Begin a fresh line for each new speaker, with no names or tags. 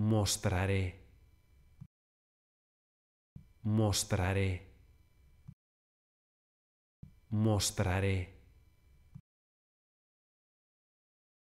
mostraré, mostraré, mostraré.